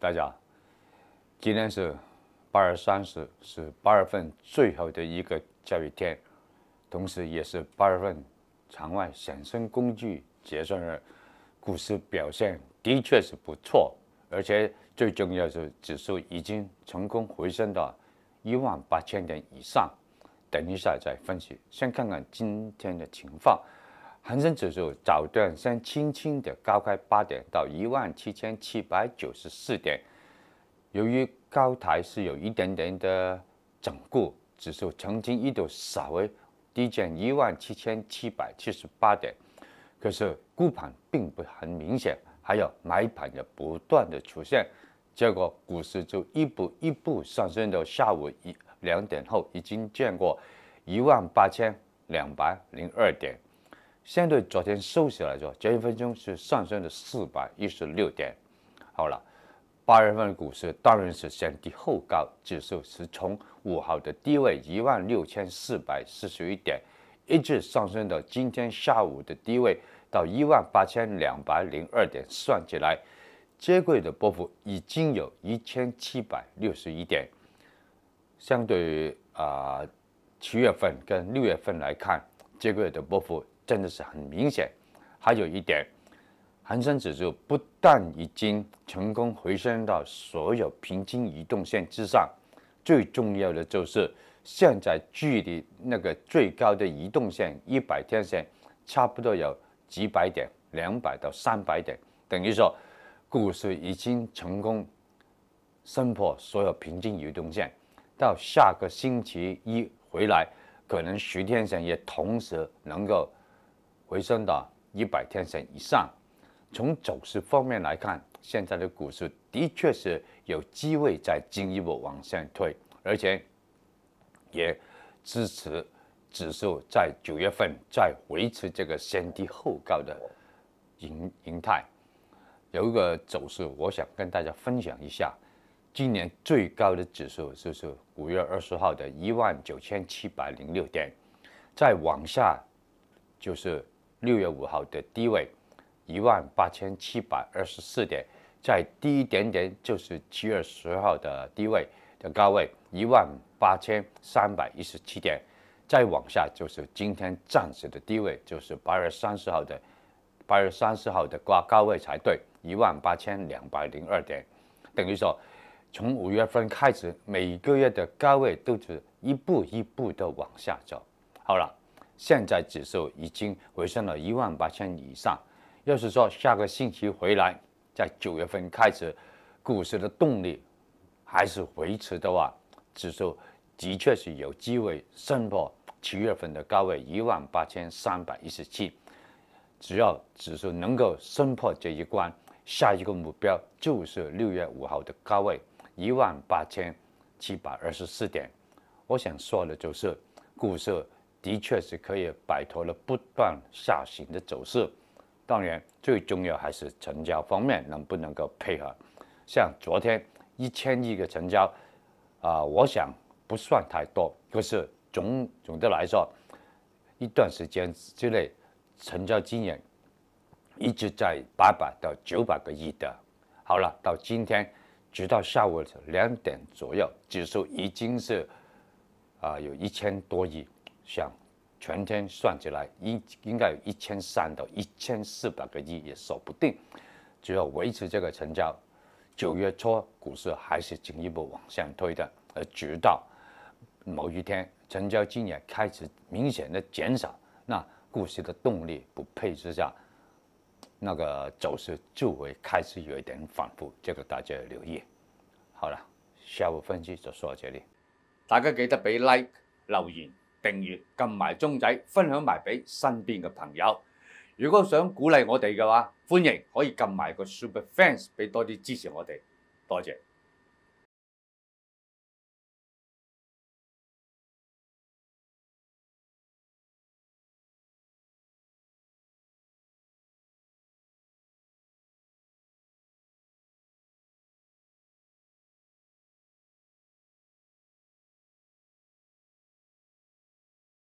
大家，今天是八月三十，是八月份最好的一个交易天，同时也是八月份场外衍生工具结算日。股市表现的确是不错，而且最重要是指数已经成功回升到一万八千点以上。等一下再分析，先看看今天的情况。恒生指数早段先轻轻的高开八点到一万七千七百九十四点，由于高台是有一点点的整固，指数曾经一度稍微低见一万七千七百七十八点，可是沽盘并不很明显，还有买盘也不断的出现，结果股市就一步一步上升到下午一两点后已经见过一万八千两百零二点。相对昨天收市来说，这一分钟是上升了四百一十六点。好了，八月份股市当然是先低后高，指数是从五号的低位一万六千四百四十一点，一直上升到今天下午的低位到一万八千两百零二点，算起来，这个月的波幅已经有一千七百六十一点。相对于啊，七月份跟六月份来看，这个月的波幅。真的是很明显，还有一点，恒生指数不但已经成功回升到所有平均移动线之上，最重要的就是现在距离那个最高的移动线一百天线差不多有几百点，两百到三百点，等于说，股市已经成功，升破所有平均移动线，到下个星期一回来，可能十天线也同时能够。回升到一百天线以上。从走势方面来看，现在的股市的确是有机会再进一步往上推，而且也支持指数在九月份再维持这个先低后高的形形态。有一个走势，我想跟大家分享一下。今年最高的指数就是五月二十号的一万九千七百零六点，再往下就是。六月五号的低位，一万八千七百二十四点，再低一点点就是七月十号的低位的高位，一万八千三百一十七点，再往下就是今天暂时的低位，就是八月三十号的，八月三十号的挂高位才对，一万八千两百零二点，等于说，从五月份开始，每个月的高位都是一步一步的往下走，好了。现在指数已经回升了一万八千以上。要是说下个星期回来，在九月份开始，股市的动力还是维持的话，指数的确是有机会升破七月份的高位一万八千三百一十七。只要指数能够升破这一关，下一个目标就是六月五号的高位一万八千七百二十四点。我想说的就是股市。的确是可以摆脱了不断下行的走势，当然最重要还是成交方面能不能够配合。像昨天一千亿的成交，啊，我想不算太多，可是总总的来说，一段时间之内，成交金额一直在八百到九百个亿的。好了，到今天直到下午两点左右，指数已经是啊有一千多亿。想全天算起来，应应该有一千三到一千四百个亿也说不定。只要维持这个成交，九月初股市还是进一步往上推的。而直到某一天成交金额开始明显的减少，那股市的动力不配置下，那个走势就会开始有一点反复。这个大家要留意。好了，下午分析就说到这里。大家记得俾 like 留言。訂閱、撳埋鐘仔、分享埋俾身邊嘅朋友。如果想鼓勵我哋嘅話，歡迎可以撳埋個 Super Fans 俾多啲支持我哋。多謝。